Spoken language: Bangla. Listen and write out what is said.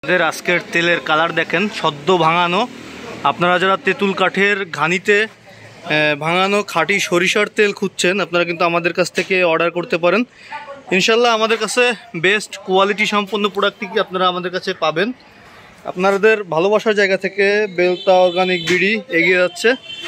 আমাদের আজকের তেলের কালার দেখেন সদ্য ভাঙানো আপনারা যারা তেঁতুল কাঠের ঘানিতে ভাঙানো খাঁটি সরিষার তেল খুঁজছেন আপনারা কিন্তু আমাদের কাছ থেকে অর্ডার করতে পারেন ইনশাল্লাহ আমাদের কাছে বেস্ট কোয়ালিটি সম্পন্ন প্রোডাক্টটি আপনারা আমাদের কাছে পাবেন আপনাদের ভালোবাসার জায়গা থেকে বেলতা অর্গানিক বিড়ি এগিয়ে যাচ্ছে